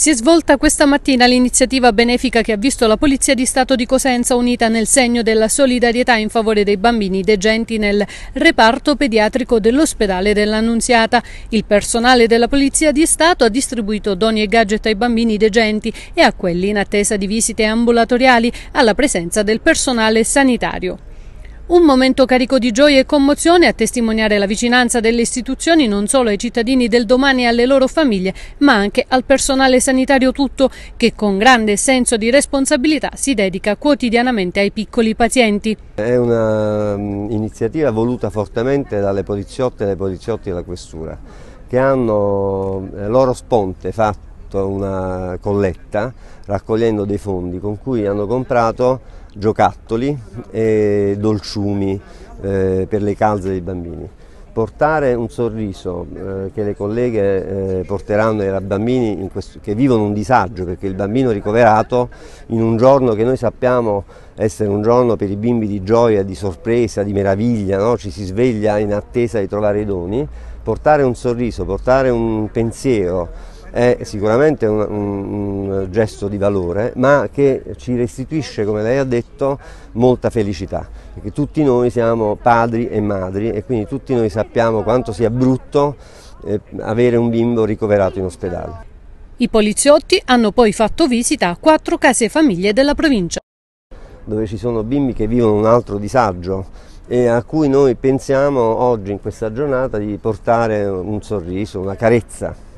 Si è svolta questa mattina l'iniziativa benefica che ha visto la Polizia di Stato di Cosenza unita nel segno della solidarietà in favore dei bambini degenti nel reparto pediatrico dell'ospedale dell'Annunziata. Il personale della Polizia di Stato ha distribuito doni e gadget ai bambini degenti e a quelli in attesa di visite ambulatoriali alla presenza del personale sanitario. Un momento carico di gioia e commozione a testimoniare la vicinanza delle istituzioni non solo ai cittadini del domani e alle loro famiglie, ma anche al personale sanitario tutto che con grande senso di responsabilità si dedica quotidianamente ai piccoli pazienti. È un'iniziativa mm, voluta fortemente dalle poliziotte e dai poliziotti della questura che hanno eh, loro sponte fatto una colletta raccogliendo dei fondi con cui hanno comprato giocattoli e dolciumi eh, per le calze dei bambini. Portare un sorriso eh, che le colleghe eh, porteranno ai bambini questo, che vivono un disagio, perché il bambino ricoverato in un giorno che noi sappiamo essere un giorno per i bimbi di gioia, di sorpresa, di meraviglia, no? ci si sveglia in attesa di trovare i doni, portare un sorriso, portare un pensiero, è sicuramente un, un, un, gesto di valore, ma che ci restituisce, come lei ha detto, molta felicità, perché tutti noi siamo padri e madri e quindi tutti noi sappiamo quanto sia brutto eh, avere un bimbo ricoverato in ospedale. I poliziotti hanno poi fatto visita a quattro case famiglie della provincia. Dove ci sono bimbi che vivono un altro disagio, e a cui noi pensiamo oggi in questa giornata di portare un sorriso, una carezza.